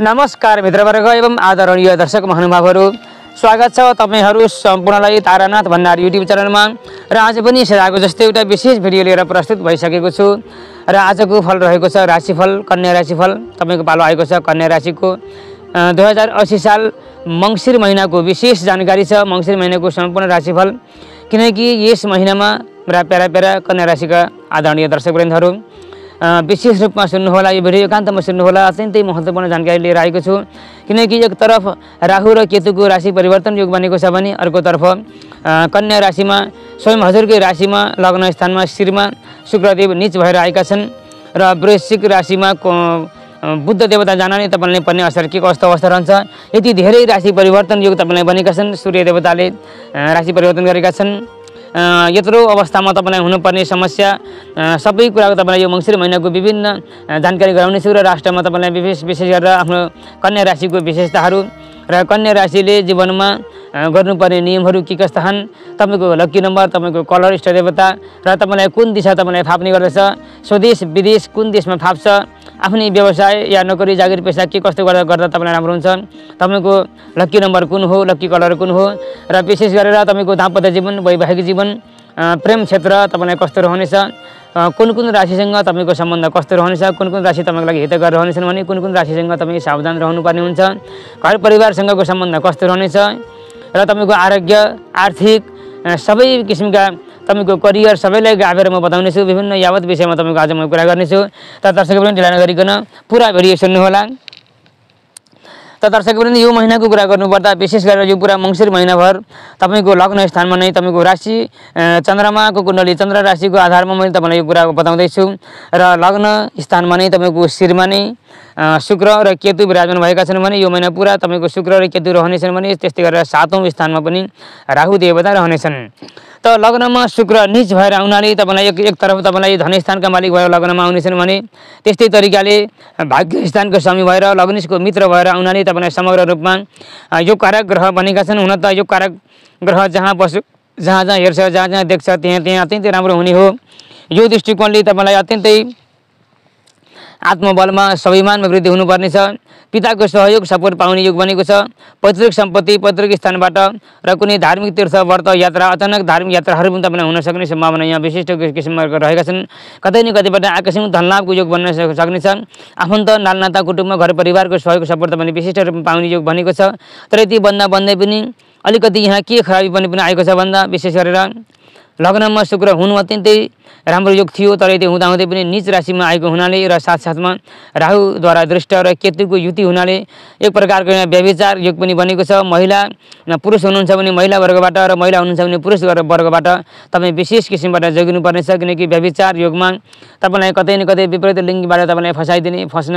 नमस्कार मित्रवर्ग एवं आदरणीय दर्शक महानुभावहरू स्वागत छ तपाईँहरू सम्पूर्णलाई तारानाथ भण्डार युट्युब च्यानलमा र आज पनि सेवाको जस्तै एउटा विशेष भिडियो लिएर प्रस्तुत भइसकेको छु र आजको फल रहेको छ राशिफल कन्या राशिफल तपाईँको पालो आएको छ कन्या राशिको दुई हजार असी साल मङ्सिर महिनाको विशेष जानकारी छ मङ्सिर महिनाको सम्पूर्ण राशिफल किनकि यस महिनामा मेरा प्यारा प्यारा कन्या राशिका आदरणीय दर्शक विशेष रूपमा सुन्नुहोला यो भिडियो एकान्तमा सुन्नुहोला अत्यन्तै महत्त्वपूर्ण जानकारी लिएर आएको छु किनकि एकतर्फ राहु र केतुको राशि परिवर्तन योग बनेको छ भने अर्कोतर्फ कन्या राशिमा स्वयं हजुरकै राशिमा लग्न स्थानमा शिरमा शुक्रदेव निच भएर आएका छन् र वृश्चिक राशिमा बुद्ध देवता जानले तपाईँले पर्ने असर के कस्तो अवस्था रहन्छ यति धेरै राशि परिवर्तन योग तपाईँलाई बनेका छन् सूर्य देवताले राशि परिवर्तन गरेका छन् यत्रो अवस्थामा तपाईँलाई हुनुपर्ने समस्या सबै कुराको तपाईँलाई यो मङ्सिर महिनाको विभिन्न जानकारी गराउनेछु र राष्ट्रमा तपाईँलाई विशेष विशेष गरेर आफ्नो कन्या राशिको विशेषताहरू र कन्या राशिले जीवनमा गर्नुपर्ने नियमहरू के कस्ता छन् तपाईँको लक्की नम्बर तपाईँको कलर इष्ट र तपाईँलाई कुन दिशा तपाईँलाई फाप्ने गर्दछ स्वदेश विदेश कुन देशमा फाप्छ आफ्नै व्यवसाय या नोकरी जागिर पैसा के कस्तो गर्दा गर्दा तपाईँलाई राम्रो हुन्छ तपाईँको लक्की नम्बर कुन हो लक्की कलर कुन हो र विशेष गरेर तपाईँको दाम्पत्य जीवन वैवाहिक जीवन प्रेम क्षेत्र तपाईँलाई कस्तो रहनेछ कुन कुन राशिसँग तपाईँको सम्बन्ध कस्तो रहनेछ कुन कुन राशि तपाईँको लागि हितकर रहनेछन् भने कुन कुन राशिसँग तपाईँ सावधान रहनुपर्ने हुन्छ घर परिवारसँगको सम्बन्ध कस्तो रहनेछ र तपाईँको आरोग्य आर्थिक सबै किसिमका तपाईँको करियर सबैलाई गाभेर म बताउनेछु विभिन्न यावत विषयमा तपाईँको आज म कुरा गर्नेछु तर दर्शकहरू पनि ढिला नगरिकन पुरा भिडियो सुन्नुहोला त दर्शकवृन्द यो महिनाको कुरा गर्नुपर्दा विशेष गरेर यो पुरा मङ्सिर महिनाभर तपाईँको लग्न स्थानमा नै तपाईँको राशि चन्द्रमाको कुण्डली चन्द्र राशिको आधारमा मैले तपाईँलाई यो कुरा बताउँदैछु र लग्न स्थानमा नै तपाईँको शिरमा नै शुक्र र केतु विराजमान भएका छन् भने यो महिना पुरा तपाईँको शुक्र र केतु रहनेछन् भने त्यस्तै गरेर सातौँ स्थानमा पनि राहु देवता रहनेछन् त लग्नमा शुक्र निच भएर आउनाले तपाईँलाई एक एकतर्फ तपाईँलाई धनस्थानका मालिक भएर लग्नमा आउनेछन् भने त्यस्तै तरिकाले भाग्य स्थानको स्वामी भएर लग्नेशको मित्र भएर आउनाले तपाईँलाई समग्र रूपमा यो कारक ग्रह बनेका छन् हुन त यो कारक ग्रह जहाँ बसु जहाँ जहाँ हेर्छ जहाँ जहाँ देख्छ त्यहाँ त्यहाँ अत्यन्तै राम्रो हुने हो यो दृष्टिकोणले तपाईँलाई अत्यन्तै आत्मबलमा स्वाभिमानमा वृद्धि हुनुपर्नेछ पिताको सहयोग सपोर्ट पाउने योग बनेको छ पैतृक सम्पत्ति पैतृक स्थानबाट र कुनै धार्मिक तीर्थ व्रत यात्रा अचानक धार्मिक यात्राहरू पनि तपाईँलाई हुन सक्ने सम्भावना यहाँ विशिष्ट किसिमहरूको रहेका छन् कतै न कतैबाट आकस्मिक धनलाभको योग बन्न सक्नेछ आफन्त नालनाता कुटुम्ब घर परिवारको सहयोग सपोर्ट तपाईँले विशिष्ट रूपमा पाउने योग बनेको छ तर यति बन्दा बन्दै पनि अलिकति यहाँ के खराबी पनि आएको छ भन्दा विशेष गरेर लग्नमा शुक्र हुनु अत्यन्तै राम्रो योग थियो तर यति हुँदाहुँदै पनि निच राशिमा आएको हुनाले र साथसाथमा राहुद्वारा दृष्ट र केतुको युति हुनाले एक प्रकारको यहाँ व्यविचार योग पनि बनेको छ महिला पुरुष हुनुहुन्छ भने महिला वर्गबाट र महिला हुनुहुन्छ भने पुरुष वर्गबाट तपाईँ विशेष किसिमबाट जोगिनुपर्नेछ किनकि व्यविचार योगमा तपाईँलाई कतै न कतै विपरीत लिङ्गबाट तपाईँलाई फसाइदिने फस्न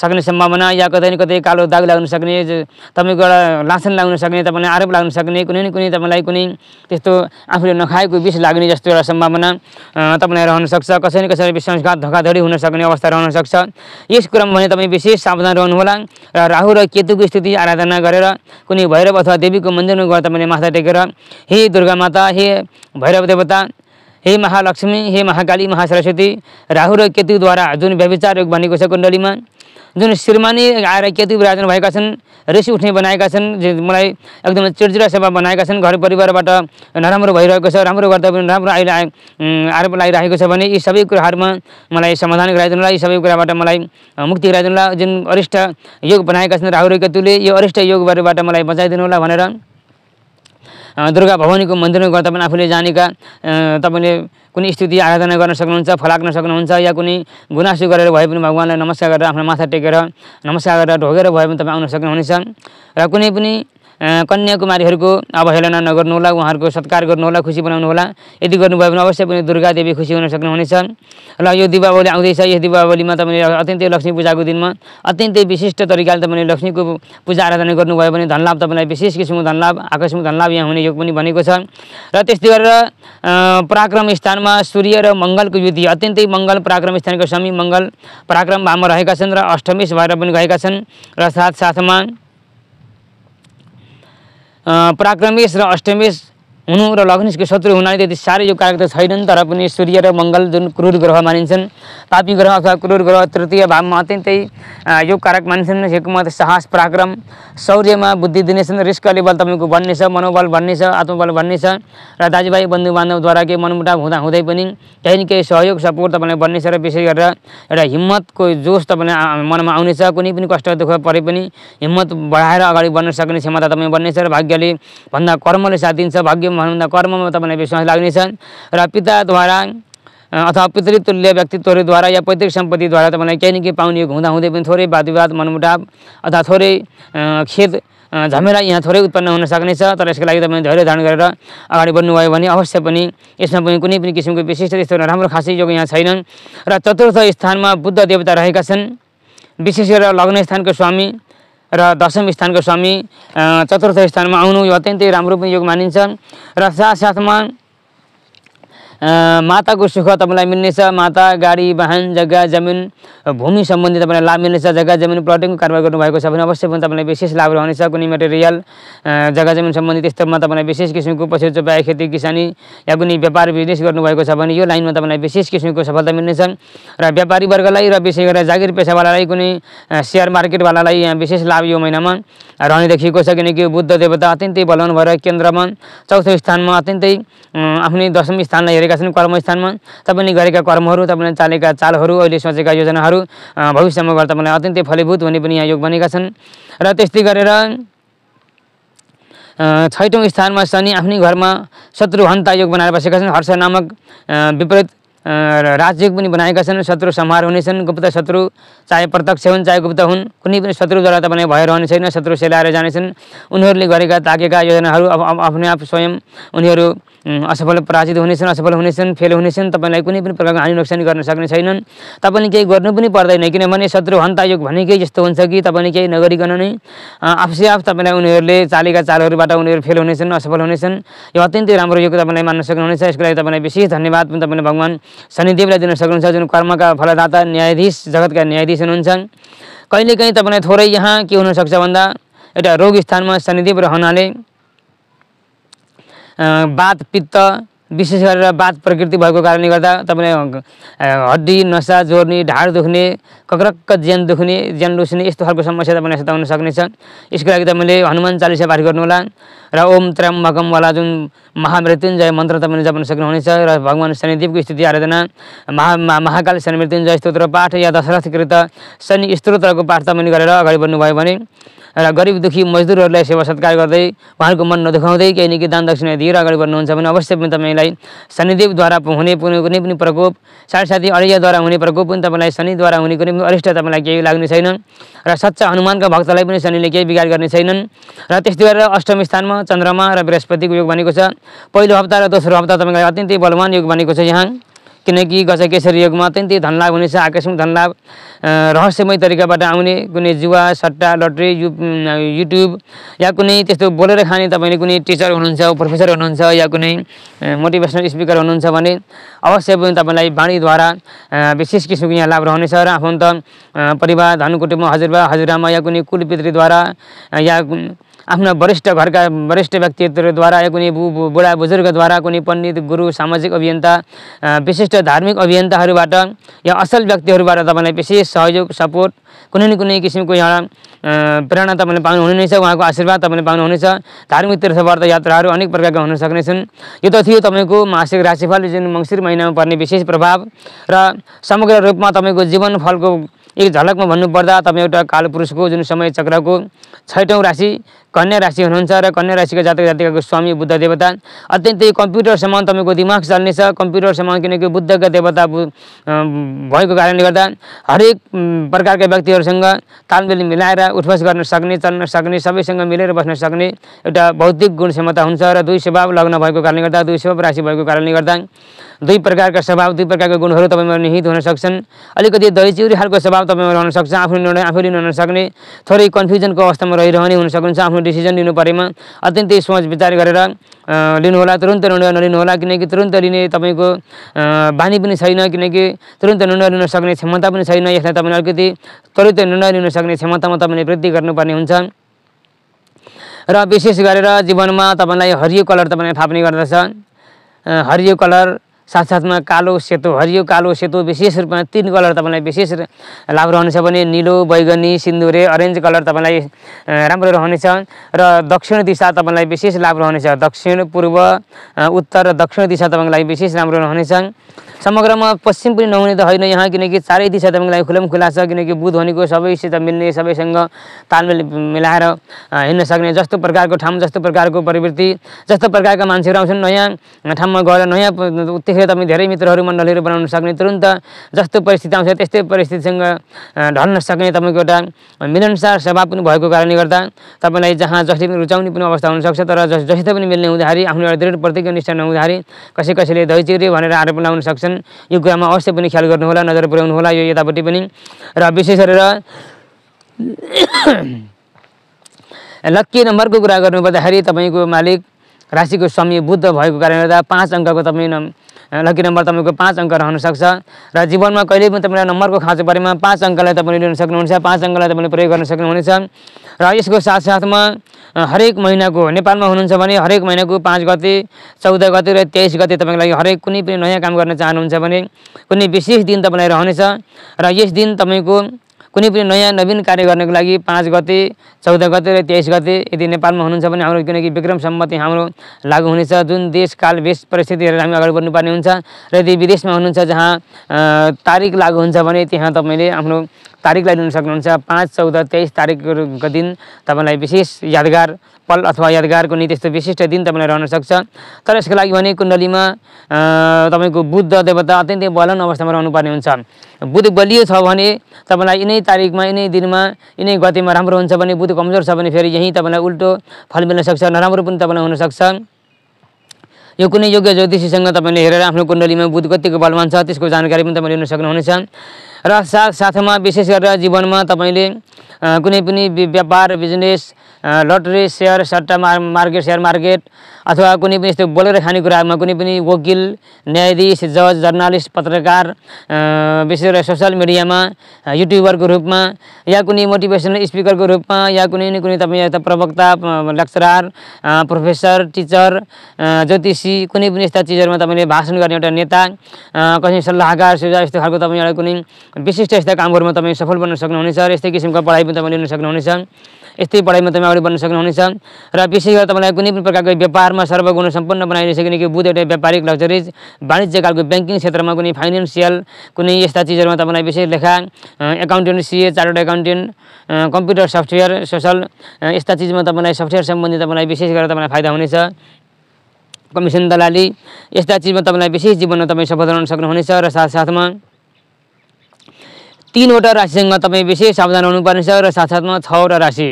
सक्ने सम्भावना या कतै न कतै कालो दाग लाग्न सक्ने तपाईँको एउटा लासन लाग्न सक्ने तपाईँलाई आरोप लाग्न सक्ने कुनै न कुनै तपाईँलाई कुनै त्यस्तो आफूले नखाएको लाग्ने जस्तो एउटा सम्भावना तपाईँलाई रहनसक्छ कसै न कसैले विश्वासघात धोकाधडी हुन सक्ने अवस्था सक्छ यस कुरामा भने तपाईँ विशेष सावधान रहनुहोला र राहु र केतुको स्थिति आराधना गरेर कुनै भैरव अथवा देवीको मन्दिरमा गएर तपाईँले माथा टेकेर हे दुर्गा माता हे भैरव देवता हे महालक्ष्मी हे महाकाली महासरस्वती राहु र केतुद्वारा जुन व्यविचार योग भनेको छ कुण्डलीमा जुन श्रीमानी आएर केतु विराजन भएका छन् ऋषि उठ्ने बनाएका छन् मलाई एकदमै चिडचिडा सेवा बनाएका छन् घर परिवारबाट नराम्रो भइरहेको छ राम्रो गर्दा पनि राम्रो आइरह आरोप लागिरहेको छ भने यी सबै कुराहरूमा मलाई समाधान होला यी सबै कुराबाट मलाई मुक्ति गराइदिनुलाई जुन अरिष्ट योग बनाएका छन् राहु र केतुले यो अरिष्ट योगहरूबाट मलाई बचाइदिनु होला भनेर दुर्गा भवानीको मन्दिरमा गएर पनि आफूले जानेका तपाईँले कुनै स्थिति आराधना गर्न सक्नुहुन्छ फलाक्न सक्नुहुन्छ या कुनै गुनासो गरेर भए पनि भगवान्लाई नमस्कार गरेर आफ्नो माथा टेकेर नमस्कार गरेर ढोगेर भए पनि तपाईँ आउन सक्नुहुनेछ र कुनै पनि कन्याकुमारीहरूको अवहेलना नगर्नु होला उहाँहरूको सत्कार गर्नु गर्नुहोला खुसी होला यदि गर्नुभयो भने अवश्य पनि दुर्गा देवी खुसी हुन सक्नुहुनेछ र यो दिपावली आउँदैछ यो दिपावलीमा तपाईँले अत्यन्तै लक्ष्मी पूजाको दिनमा अत्यन्तै विशिष्ट तरिकाले तपाईँले लक्ष्मीको पूजा आराधना गर्नुभयो भने धनलाभ तपाईँलाई विशेष किसिमको धनलाभ आकस्मिक धनलाभ यहाँ हुने योग पनि भनेको छ र त्यस्तै गरेर पराक्रम स्थानमा सूर्य र मङ्गलको युद्धि अत्यन्तै मङ्गल पराक्रम स्थानको स्वामी मङ्गल पराक्रम भावमा रहेका छन् र अष्टमेश भएर पनि गएका छन् र साथसाथमा पराक्रमेश र अष्टमेश हुनु र लग्नेशको शत्रु हुनाले त्यति साह्रै यो कारक त छैनन् तर पनि सूर्य र मङ्गल जुन क्रूर ग्रह मानिन्छन् पापी ग्रह अथवा क्रूर ग्रह तृतीय भावमा अत्यन्तै यो कारक मानिन्छन् हेकमत साहस पराक्रम शौर्यमा बुद्धि दिनेछन् रिस्क लेभल तपाईँको बन्नेछ मनोबल बन्नेछ आत्मबल बन्नेछ र दाजुभाइ बन्धु बान्धवद्वारा केही मनमुटाव हुँदा हुँदै पनि केही न केही सहयोग सपोर्ट तपाईँलाई बन्नेछ र विशेष गरेर एउटा हिम्मतको जोस तपाईँलाई मनमा आउनेछ कुनै पनि कष्ट दुःख परे पनि हिम्मत बढाएर अगाडि बढ्न सक्ने क्षमता तपाईँ बन्नेछ र भाग्यले भन्दा कर्मले साथ दिन्छ भाग्य भन्नुभन्दा कर्ममा तपाईँलाई विश्वास लाग्नेछन् र पिताद्वारा अथवा पितृतुल्य व्यक्तित्वहरूद्वारा या पैतृक सम्पत्तिद्वारा तपाईँलाई केही न केही पाउने योग हुँदै पनि थोरै वादविवाद मनमुटाव अथवा थोरै खेत झमेला यहाँ थोरै उत्पन्न हुन सक्नेछ तर यसको लागि तपाईँले धैर्य धारण गरेर अगाडि बढ्नुभयो भने अवश्य पनि यसमा पनि कुनै पनि किसिमको विशिष्ट त्यस्तो राम्रो खासै योग यहाँ छैनन् र चतुर्थ स्थानमा बुद्ध देवता रहेका छन् विशेष गरेर लग्न स्थानको स्वामी र दशम स्थानको स्वामी चतुर्थ स्थानमा आउनु यो अत्यन्तै राम्रो पनि योग मानिन्छ र साथसाथमा माताको सुख तपाईँलाई मिल्नेछ माता गाडी वाहन जग्गा जमिन भूमि सम्बन्धी तपाईँलाई लाभ मिल्नेछ जग्गा जमिन प्लटिङको कारोबार गर्नुभएको छ भने अवश्य पनि तपाईँलाई विशेष लाभ रहनेछ कुनै मेटेरियल जग्गा जमिन सम्बन्धी त्यस्तोमा तपाईँलाई विशेष किसिमको पशु चोपाया खेती किसानी या कुनै व्यापार बिजनेस गर्नुभएको छ भने यो लाइनमा तपाईँलाई विशेष किसिमको सफलता मिल्नेछ र व्यापारी वर्गलाई र विशेष गरेर जागिर पेसावालालाई कुनै सेयर मार्केटवालालाई यहाँ विशेष लाभ यो महिनामा रहने देखिएको छ किनकि बुद्ध देवता अत्यन्तै बलवान भएर केन्द्रमा चौथो स्थानमा अत्यन्तै आफ्नै दशम स्थानलाई हेरेको गरेका छन् कर्मस्थानमा तपाईँले गरेका कर्महरू तपाईँले चालेका चालहरू अहिले सोचेका योजनाहरू भविष्यमा गएर तपाईँलाई अत्यन्तै फलीभूत हुने पनि यहाँ योग बनेका छन् र त्यस्तै गरेर छैटौँ स्थानमा शनि आफ्नै घरमा शत्रुहन्ता योग बनाएर बसेका छन् हर्ष नामक विपरीत राजयोग पनि बनाएका छन् शत्रु संहार हुनेछन् गुप्त शत्रु चाहे प्रत्यक्ष हुन् चाहे गुप्त हुन् कुनै पनि शत्रुद्वारा तपाईँलाई भइरहने छैन शत्रु सेलाएर जानेछन् उनीहरूले गरेका ताकेका योजनाहरू अब आफ्नै आप स्वयं उनीहरू असफल पराजित हुनेछन् असफल हुनेछन् फेल हुनेछन् तपाईँलाई कुनै पनि प्रकारको हानि नोक्सानी गर्न सक्ने छैनन् तपाईँले केही गर्नु पनि पर्दैन किनभने शत्रु हन्ता योग भनेकै यस्तो हुन्छ कि तपाईँले केही नगरिकन नै आफसे आफ तपाईँलाई उनीहरूले चालेका चालहरूबाट उनीहरू फेल हुनेछन् असफल हुनेछन् यो अत्यन्तै राम्रो योग तपाईँलाई मान्न सक्नुहुनेछ यसको लागि तपाईँलाई विशेष धन्यवाद पनि तपाईँले भगवान् शनिदेवलाई दिन सक्नुहुन्छ जुन कर्मका फलदाता न्यायाधीश जगतका न्यायाधीश हुनुहुन्छ कहिलेकाहीँ तपाईँलाई थोरै यहाँ के हुनसक्छ भन्दा एउटा रोग स्थानमा शनिदेव रहनाले बात पित्त विशेष गरेर बात प्रकृति भएको कारणले गर्दा तपाईँले हड्डी नसा जोड्ने ढाड दुख्ने कक्रक्क ज्यान दुख्ने ज्यान डुस्ने यस्तो खालको समस्या तपाईँलाई सताउन सक्नेछ यसको लागि तपाईँले हनुमान चालिसा पाठ गर्नुहोला र ओम त्रम वाला जुन महामृत्युञ्जय मन्त्र तपाईँले जप्न सक्नुहुनेछ र भगवान् शनिदेवको स्थिति आराधना महा महाकाल शनि मृत्युञ्जय स्तोत्र पाठ या दशरथ कृत शनि स्तोत्रको पाठ तपाईँले गरेर अगाडि बढ्नुभयो भने एउटा गरिब दुःखी मजदुरहरूलाई सेवा सत्कार गर्दै उहाँहरूको मन नदुखाउँदै केही न केही दान दक्षिणा दिएर अगाडि बढ्नुहुन्छ भने अवश्य पनि तपाईँलाई शनिदेवद्वारा हुने कुनै पनि प्रकोप साथसाथै अडियाद्वारा हुने प्रकोप पनि तपाईँलाई शनिद्वारा हुने कुनै पनि अरिष्ट तपाईँलाई केही लाग्ने छैन र सच्चा हनुमानका भक्तलाई पनि शनिले केही बिगार गर्ने छैनन् र त्यस्तै गरेर अष्टम स्थानमा चन्द्रमा र बृहस्पतिको योग भनेको छ पहिलो हप्ता र दोस्रो हप्ता तपाईँलाई अत्यन्तै बलवान योग भनेको छ यहाँ किनकि गजकेश्वर योगमा अत्यन्तै धनलाभ हुनेछ आकस्मिक धनलाभ रहस्यमय तरिकाबाट आउने कुनै जुवा सट्टा लटरी यु युट्युब या कुनै त्यस्तो बोलेर खाने तपाईँले कुनै टिचर हुनुहुन्छ प्रोफेसर हुनुहुन्छ या कुनै मोटिभेसनल स्पिकर हुनुहुन्छ भने अवश्य पनि तपाईँलाई बाणीद्वारा विशेष किसिमको यहाँ लाभ रहनेछ र आफन्त परिवार धन हजुरबा हजुरआमा या कुनै कुलपितृद्वारा या आफ्ना वरिष्ठ घरका वरिष्ठ या कुनै बुढा बुजुर्गद्वारा कुनै पण्डित गुरु सामाजिक अभियन्ता विशिष्ट धार्मिक अभियन्ताहरूबाट या असल व्यक्तिहरूबाट तपाईँलाई विशेष सहयोग सपोर्ट कुनै न कुनै किसिमको यहाँ प्रेरणा तपाईँले पाउनुहुनेछ उहाँको आशीर्वाद तपाईँले पाउनुहुनेछ धार्मिक तीर्थव्रत यात्राहरू अनेक प्रकारका हुन सक्नेछन् यो त थियो तपाईँको मासिक राशिफल जुन मङ्सिर महिनामा पर्ने विशेष प्रभाव र समग्र रूपमा तपाईँको जीवन फलको एक झलकमा भन्नुपर्दा तपाईँ एउटा कालपुरुषको जुन समय चक्रको छैटौँ राशि कन्या राशि हुनुहुन्छ र कन्या राशिको जातक जातिकाको स्वामी बुद्ध देवता अत्यन्तै कम्प्युटरसम्म तपाईँको दिमाग चल्नेछ कम्प्युटरसम्म किनकि बुद्धका देवता भएको कारणले गर्दा हरेक प्रकारका व्यक्तिहरूसँग तालमेल मिलाएर उठवास गर्न सक्ने चल्न सक्ने सबैसँग मिलेर बस्न सक्ने एउटा बौद्धिक गुण क्षमता हुन्छ र दुई स्वभाव लग्न भएको कारणले गर्दा दुई स्वभाव राशि भएको कारणले गर्दा दुई प्रकारका स्वभाव दुई प्रकारका गुणहरू तपाईँमा निहित हुन सक्छन् अलिकति दरिचिउरी खालको स्वभाव तपाईँमा रहन सक्छ आफ्नो निर्णय आफै लिन सक्ने थोरै कन्फ्युजनको अवस्थामा रहिरहने हुन सक्नुहुन्छ आफ्नो आफ्नो डिसिजन लिनु परेमा अत्यन्तै सोच विचार गरेर लिनुहोला तुरन्त निर्णय नलिनुहोला किनकि तुरन्त लिने तपाईँको बानी पनि छैन किनकि तुरन्त निर्णय लिन सक्ने क्षमता पनि छैन यसलाई तपाईँले अलिकति त्वरित निर्णय लिन सक्ने क्षमतामा तपाईँले वृद्धि गर्नुपर्ने हुन्छ र विशेष गरेर जीवनमा तपाईँलाई हरियो कलर तपाईँले थाप्ने गर्दछ हरियो कलर साथसाथमा कालो सेतो हरियो कालो सेतो विशेष रूपमा तिन कलर तपाईँलाई विशेष लाभ रहनेछ भने निलो बैगनी सिन्दुरे अरेन्ज कलर तपाईँलाई राम्रो रहनेछ र दक्षिण दिशा तपाईँलाई विशेष लाभ रहनेछ दक्षिण पूर्व उत्तर र दक्षिण दिशा तपाईँको विशेष राम्रो रहनेछ समग्रमा पश्चिम पनि नहुने त होइन यहाँ किनकि चारै दिशा तपाईँको लागि खुलम खुला छ किनकि बुध भनेको सबैसित मिल्ने सबैसँग तालमेल मिलाएर हिँड्न सक्ने जस्तो प्रकारको ठाउँ जस्तो प्रकारको प्रवृत्ति जस्तो प्रकारका मान्छेहरू आउँछन् नयाँ ठाउँमा गएर नयाँ त्यसरी तपाईँ धेरै मित्रहरू मण्डलहरू बनाउन सक्ने तुरन्त जस्तो परिस्थिति आउँछ त्यस्तै परिस्थितिसँग ढल्न सक्ने तपाईँको एउटा मिलनसार स्वभाव पनि भएको कारणले गर्दा तपाईँलाई जहाँ जसले पनि रुचाउने पनि अवस्था हुनसक्छ तर जस जसित पनि मिल्ने हुँदाखेरि आफ्नो एउटा दृढ प्रतिज्ञा निष्ठा नहुँदाखेरि कसै कसैले दैचिरे भनेर आरोप लगाउन सक्छन् यो कुरामा अवश्य पनि ख्याल गर्नुहोला नजर होला यो यतापट्टि पनि र विशेष गरेर लक्की नम्बरको कुरा गर्नुपर्दाखेरि तपाईँको मालिक राशिको स्वामी बुद्ध भएको कारणले गर्दा पाँच अङ्कको तपाईँ लकी नम्बर तपाईँको पाँच अङ्क रहनसक्छ र जीवनमा कहिले पनि तपाईँलाई नम्बरको खाँचो परेमा पाँच अङ्कलाई तपाईँले लिन सक्नुहुन्छ पाँच अङ्कलाई तपाईँले प्रयोग गर्न सक्नुहुनेछ र यसको साथसाथमा हरेक महिनाको नेपालमा हुनुहुन्छ भने हरेक महिनाको पाँच गते चौध गते र तेइस गते तपाईँको लागि हरेक कुनै पनि नयाँ काम गर्न चाहनुहुन्छ भने कुनै विशेष दिन तपाईँलाई रहनेछ र यस दिन तपाईँको कुनै पनि नयाँ नवीन कार्य गर्नको लागि पाँच गते चौध गते र तेइस गते यदि नेपालमा हुनुहुन्छ भने हाम्रो किनकि विक्रम सम्मति हाम्रो लागु हुनेछ जुन देश काल वेश परिस्थिति हेरेर हामी अगाडि बढ्नुपर्ने हुन्छ र यदि विदेशमा हुनुहुन्छ जहाँ तारिक लागु हुन्छ भने त्यहाँ तपाईँले आफ्नो तारिकलाई लिन सक्नुहुन्छ पाँच चौध तेइस तारिकको दिन तपाईँलाई विशेष यादगार पल अथवा यादगारको नि त्यस्तो विशिष्ट दिन तपाईँलाई रहन सक्छ तर यसको लागि भने कुण्डलीमा तपाईँको बुद्ध देवता अत्यन्तै बलन अवस्थामा रहनुपर्ने हुन्छ बुध बलियो छ भने तपाईँलाई यिनै तारिकमा यिनै दिनमा यिनै गतिमा राम्रो हुन्छ भने बुध कमजोर छ भने फेरि यहीँ तपाईँलाई उल्टो फल मिल्न सक्छ नराम्रो पनि तपाईँलाई हुनसक्छ यो कुनै योग्य ज्योतिषीसँग तपाईँले हेरेर आफ्नो कुण्डलीमा बुध कतिको बलवान छ त्यसको जानकारी पनि तपाईँले लिन सक्नुहुनेछ र साथ साथमा विशेष गरेर जीवनमा तपाईँले कुनै पनि व्यापार बिजनेस लटरी सेयर सट्टा मार मार्केट सेयर मार्केट अथवा कुनै पनि यस्तो बोलेर खानेकुराहरूमा कुनै पनि वकिल न्यायाधीश जज जर्नालिस्ट पत्रकार विशेष गरेर सोसियल मिडियामा युट्युबरको रूपमा या कुनै मोटिभेसनल स्पिकरको रूपमा या कुनै न कुनै तपाईँ यस्ता प्रवक्ता लेक्चरार प्रोफेसर टिचर ज्योतिषी कुनै पनि यस्ता चिजहरूमा तपाईँले भाषण गर्ने एउटा नेता कसै सल्लाहकार सुझाव यस्तो खालको तपाईँ एउटा कुनै विशिष्ट यस्ता कामहरूमा तपाईँ सफल बन्न सक्नुहुनेछ र यस्तै किसिमको पढाइ पनि तपाईँ लिन सक्नुहुनेछ यस्तै पढाइमा तपाईँ अगाडि बढ्न सक्नुहुनेछ र विशेष गरेर तपाईँलाई कुनै पनि प्रकारको व्यापारमा सर्वगुण सम्पन्न बनाइदिन्छ किनकि बुध एउटा व्यापारिक लग्जरिज वाणिज्यकालको ब्याङ्किङ क्षेत्रमा कुनै फाइनेन्सियल कुनै यस्ता चिजहरूमा तपाईँलाई विशेष लेखा accountant CA chartered accountant computer software social यस्ता चिजमा तपाईँलाई सफ्टवेयर सम्बन्धी तपाईँलाई विशेष गरेर तपाईँलाई फाइदा हुनेछ कमिसन दलाली यस्ता चिजमा तपाईँलाई विशेष जीवनमा तपाईँ सफल रहन सक्नुहुनेछ र साथसाथमा तिनवटा राशिसँग तपाईँ विशेष सावधान हुनुपर्नेछ र साथसाथमा छवटा राशि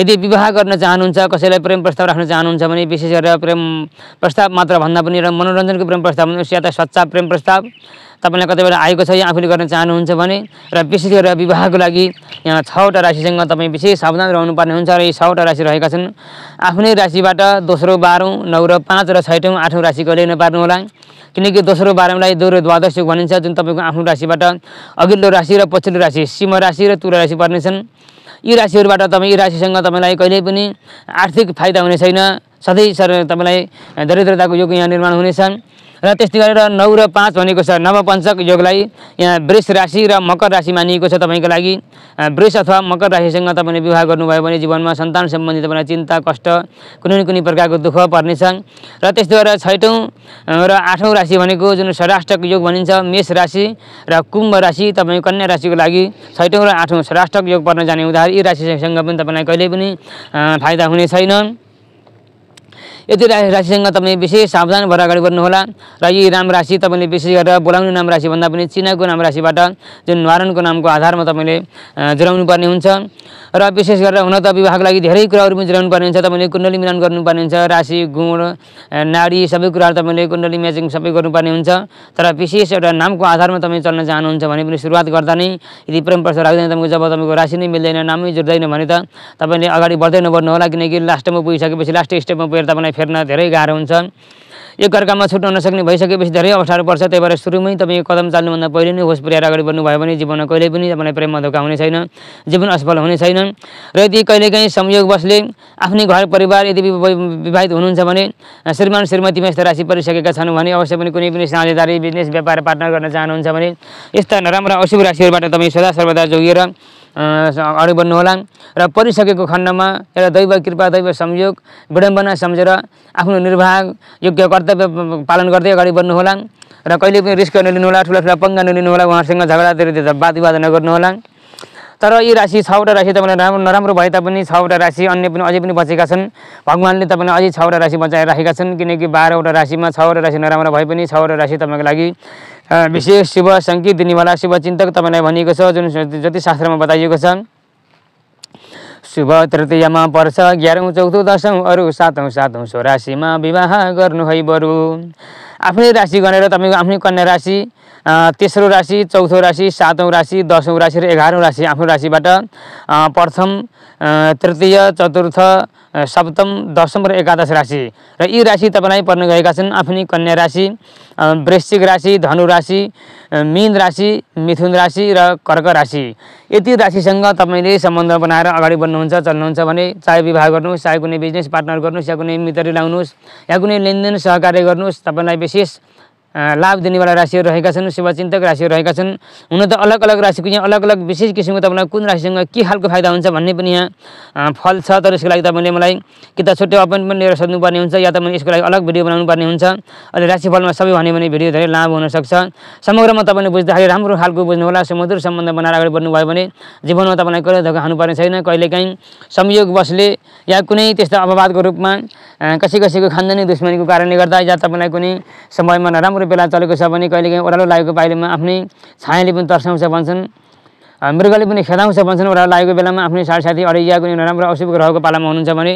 यदि विवाह गर्न चाहनुहुन्छ कसैलाई प्रेम प्रस्ताव राख्न चाहनुहुन्छ भने विशेष गरेर प्रेम प्रस्ताव मात्र भन्दा पनि र मनोरञ्जनको प्रेम प्रस्ताव या त सच्चा प्रेम प्रस्ताव तपाईँलाई कति बेला आएको छ या आफूले गर्न चाहनुहुन्छ भने र विशेष गरेर विवाहको लागि यहाँ छवटा राशिसँग तपाईँ विशेष सावधान रहनुपर्ने हुन्छ र यी छवटा राशि रहेका छन् आफ्नै राशिबाट दोस्रो बाह्रौँ नौ र पाँच र छैटौँ आठौँ राशि कहिले होला किनकि दोस्रो बाह्रौँलाई दोहोरो द्वादश भनिन्छ जुन तपाईँको आफ्नो राशिबाट अघिल्लो राशि र पछिल्लो राशि सिंह राशि र तुला राशि पर्नेछन् यी राशिहरूबाट तपाईँ यी राशिसँग तपाईँलाई कहिल्यै पनि आर्थिक फाइदा हुने छैन सधैँ सर तपाईँलाई दरिद्रताको योग यहाँ निर्माण हुनेछन् र त्यस्तै गरेर नौ र पाँच भनेको छ नवपञ्चक योगलाई यहाँ वृष राशि र मकर राशि मानिएको छ तपाईँको लागि वृष अथवा मकर राशिसँग तपाईँले विवाह गर्नुभयो भने जीवनमा सन्तान सम्बन्धी तपाईँलाई चिन्ता कष्ट कुनै न कुनै प्रकारको दुःख पर्नेछ र त्यस्तै गरेर छैटौँ र आठौँ राशि भनेको जुन षडाष्टक योग भनिन्छ मेष राशि र कुम्भ राशि तपाईँको कन्या राशिको लागि छैटौँ र आठौँ षडाष्टक योग पर्न जाने हुँदाखेरि यी राशिसँग पनि तपाईँलाई कहिले पनि फाइदा हुने छैन यति राशिसँग तपाईँले विशेष सावधान भएर अगाडि बढ्नुहोला र यी राम राशि तपाईँले विशेष गरेर बोलाउने नाम राशिभन्दा पनि चिनाको नाम राशिबाट जुन नारायणको नामको आधारमा तपाईँले जुराउनु पर्ने हुन्छ र विशेष गरेर हुन त विवाहको लागि धेरै कुराहरू पनि जुडाउनु पर्ने हुन्छ तपाईँले कुण्डली मिलान गर्नुपर्ने हुन्छ राशि गुण नारी सबै कुराहरू तपाईँले कुण्डली म्याचिङ सबै गर्नुपर्ने हुन्छ तर विशेष एउटा नामको आधारमा तपाईँ चल्न चाहनुहुन्छ भने पनि सुरुवात गर्दा नै यदि परम्परा राख्दैन तपाईँको जब तपाईँको राशि नै मिल्दैन नामै जुट्दैन भने त तपाईँले अगाडि बढ्दै नबढ्नु होला किनकि लास्टमा पुगिसकेपछि लास्ट स्टेपमा पुगेर तपाईँलाई फेर्न धेरै गाह्रो हुन्छ एकअर्कामा छुट्न नसक्ने भइसकेपछि धेरै अप्ठ्यारो पर्छ त्यही भएर सुरुमै तपाईँ कदम चाल्नुभन्दा पहिले नै होस पुऱ्याएर अगाडि बढ्नुभयो भने जीवनमा कहिले पनि तपाईँलाई प्रेममा धोका हुने छैन जीवन असफल हुने छैन र यदि कहिलेकाहीँ संयोगवशले आफ्नै घर परिवार यदि विवाहित हुनुहुन्छ भने श्रीमान श्रीमतीमा यस्ता राशि परिसकेका छन् भने अवश्य पनि कुनै पनि साझेदारी बिजनेस व्यापार पार्टनर गर्न चाहनुहुन्छ भने यस्ता नराम्रा अशुभ राशिहरूबाट तपाईँ सदा सर्वदा जोगिएर अगाडि बढ्नुहोला र परिसकेको खण्डमा एउटा दैव कृपा दैव संयोग विडम्बना सम्झेर आफ्नो निर्वाह योग्य कर्तव्य पालन गर्दै अगाडि बढ्नुहोला र कहिले पनि रिस्क नलिनुहोला ठुला ठुला पङ्गा नलिनुहोला उहाँहरूसँग झगडा बात विवाद नगर्नुहोला तर यी राशि छवटा राशि तपाईँलाई राम्रो नराम्रो भए तापनि छवटा राशि अन्य पनि अझै पनि बचेका छन् भगवान्ले तपाईँलाई अझै छवटा राशि बचाएर राखेका छन् किनकि बाह्रवटा राशिमा छवटा राशि नराम्रो भए पनि छवटा राशि तपाईँको लागि विशेष शुभ सङ्केत दिनेवाला शुभचिन्तक तपाईँलाई भनिएको छ जुन जति शास्त्रमा बताइएको छ शुभ तृतीयमा पर्छ एघारौँ चौथो दसौँ अरू सातौँ सातौँ सो राशिमा विवाह गर्नु है बरु आफ्नै राशि गरेर तपाईँको आफ्नै कन्या राशि तेस्रो राशि चौथो राशि सातौँ राशि दसौँ राशि र एघारौँ राशि आफ्नो राशिबाट प्रथम तृतीय चतुर्थ सप्तम दशम र एकादश राशि र यी राशि तपाईँलाई पर्ने गएका छन् आफ्नै कन्या राशि वृश्चिक राशि धनु राशि मीन राशि मिथुन राशि र कर्क राशि यति राशिसँग तपाईँले सम्बन्ध बनाएर अगाडि बढ्नुहुन्छ चल्नुहुन्छ भने चाहे विवाह गर्नुहोस् चाहे कुनै बिजनेस पार्टनर गर्नुहोस् या कुनै मित्र लाउनुहोस् या कुनै लेनदेन सहकार्य गर्नुहोस् तपाईँलाई विशेष लाभ दिनेवाला राशिहरू रहेका छन् शुभचिन्तक राशिहरू रहेका छन् हुन त अलग अलग राशिको यहाँ अलग अलग विशेष किसिमको तपाईँलाई कुन राशिसँग के खालको फाइदा हुन्छ भन्ने पनि यहाँ फल छ तर यसको लागि तपाईँले मलाई कि त छुट्टै अपोइन्टमेन्ट लिएर सोध्नुपर्ने हुन्छ या त मैले यसको लागि अलग भिडियो बनाउनु पर्ने हुन्छ अहिले राशिफलमा सबै भन्यो भने भिडियो धेरै लामो हुनसक्छ समग्रमा तपाईँले बुझ्दाखेरि राम्रो खालको बुझ्नु होला सुमधुर सम्बन्ध बनाएर अगाडि बढ्नुभयो भने जीवनमा तपाईँलाई कहिले धोका खानुपर्ने छैन कहिलेकाहीँ संयोगवशले या कुनै त्यस्तो अपवादको रूपमा कसै कसैको खानदानी दुश्मनीको कारणले गर्दा या तपाईँलाई कुनै समयमा नराम्रो राम्रो बेला चलेको छ भने कहिलेकाहीँ ओह्रालो लागेको पाइलोमा आफ्नै छायाले पनि तर्साउँछ भन्छन् मृगले पनि खेदाउँछ भन्छन् उनीहरू लागेको बेलामा आफ्नो साथसाथी अडिया कुनै नराम्रो अशुभ ग्रहको पालामा हुनुहुन्छ भने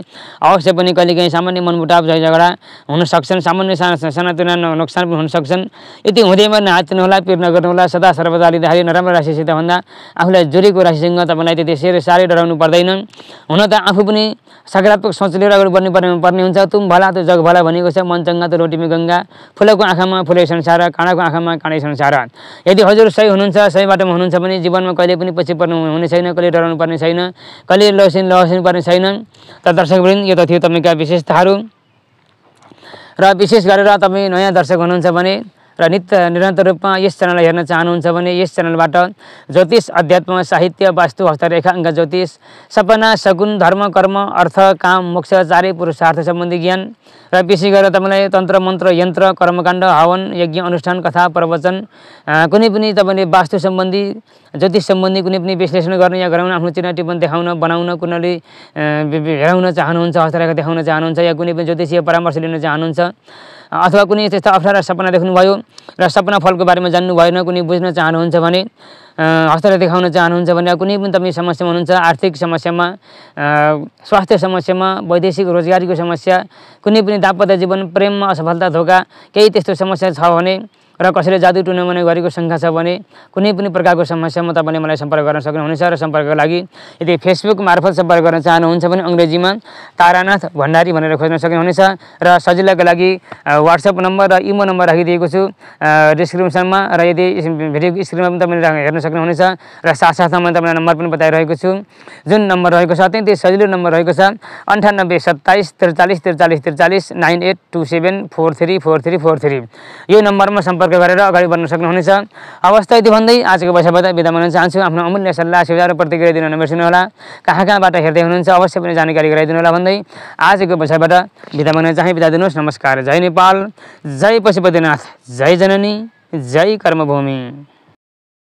अवश्य पनि कहिलेकाहीँ सामान्य मनमुटाव झै झगडा हुन सक्छन् सामान्य साना सानातिना नोक्सान पनि हुन सक्छन् यति हुँदैमा नहात्नुहोला पिर नगर्नुहोला सदा सर्वदा लिँदाखेरि नराम्रो राशिसित भन्दा आफूलाई जोडेको राशिसँग तपाईँलाई त्यति सेर साह्रै डराउनु पर्दैन हुन त आफू पनि सकारात्मक सोच लिएर अगाडि बढ्नु पर्ने पर्ने हुन्छ तुम भला त जग भला भनेको छ मन चङ्गा त रोटीमी गङ्गा फुलको आँखामा फुलै संसार काँडाको आँखामा काँडै संसार यदि हजुर सही हुनुहुन्छ सही बाटोमा हुनुहुन्छ भने जीवनमा कहिले कहिले पनि पछि पर्नु हुने छैन कहिले डराउनु पर्ने छैन कहिले लसिन लसिनु पर्ने छैन त दर्शकवृन्द यो त थियो तपाईँका विशेषताहरू र विशेष गरेर तपाईँ नयाँ दर्शक हुनुहुन्छ भने र नित्य निरन्तर रूपमा यस च्यानललाई हेर्न चाहनुहुन्छ भने यस च्यानलबाट ज्योतिष अध्यात्म साहित्य वास्तु हस्तरेखा अङ्क ज्योतिष सपना सगुन धर्म कर्म अर्थ काम मोक्ष चारै पुरुषार्थ सम्बन्धी ज्ञान र विशेष गरेर तपाईँलाई तन्त्र मन्त्र यन्त्र कर्मकाण्ड हवन यज्ञ अनुष्ठान कथा प्रवचन कुनै पनि तपाईँले वास्तु सम्बन्धी ज्योतिष सम्बन्धी कुनै पनि विश्लेषण गर्ने या गराउन आफ्नो पनि देखाउन बनाउन कुनै हेराउन चाहनुहुन्छ हस्तरेखा देखाउन चाहनुहुन्छ या कुनै पनि ज्योतिषीय परामर्श लिन चाहनुहुन्छ अथवा कुनै त्यस्ता अप्ठ्यारा सपना देख्नुभयो र सपना फलको बारेमा जान्नु भएन कुनै बुझ्न चाहनुहुन्छ भने हस्तरेखा देखाउन चाहनुहुन्छ भने कुनै पनि तपाईँ समस्यामा हुनुहुन्छ आर्थिक समस्यामा स्वास्थ्य समस्यामा वैदेशिक रोजगारीको समस्या कुनै पनि दाम्पत्य जीवन प्रेममा असफलता धोका केही त्यस्तो समस्या छ भने र कसैले जादु टुर्नामेन्ट गरेको शङ्का छ भने कुनै पनि प्रकारको समस्यामा तपाईँले मलाई सम्पर्क गर्न सक्नुहुनेछ र सम्पर्कको लागि यदि फेसबुक मार्फत सम्पर्क गर्न चाहनुहुन्छ भने अङ्ग्रेजीमा तारानाथ भण्डारी भनेर खोज्न सक्नुहुनेछ र सजिलोको लागि वाट्सएप नम्बर र इमो नम्बर राखिदिएको छु डिस्क्रिप्सनमा र यदि भिडियो स्क्रिनमा पनि तपाईँले हेर्न सक्नुहुनेछ र साथसाथमा मैले तपाईँलाई नम्बर पनि बताइरहेको छु जुन नम्बर रहेको छ अत्यन्तै सजिलो नम्बर रहेको छ अन्ठानब्बे सत्ताइस त्रिचालिस त्रिचालिस त्रिचालिस nine eight two seven four three four three four three यो नम्बरमा सम्पर्क सम्पर्क गरेर अगाडि बढ्न सक्नुहुनेछ अवस्था यति भन्दै आजको वैशाबाट बिदा मन चाहन्छु आफ्नो अमूल्य सल्लाह सुविधा र प्रतिक्रिया दिनु होला कहाँ कहाँबाट हेर्दै हुनुहुन्छ अवश्य पनि जानकारी गराइदिनु होला भन्दै आजको वैशाबाट बिदा मन चाहिँ बिदा दिनुहोस् नमस्कार जय नेपाल जय पशुपतिनाथ जय जननी जय कर्मभूमि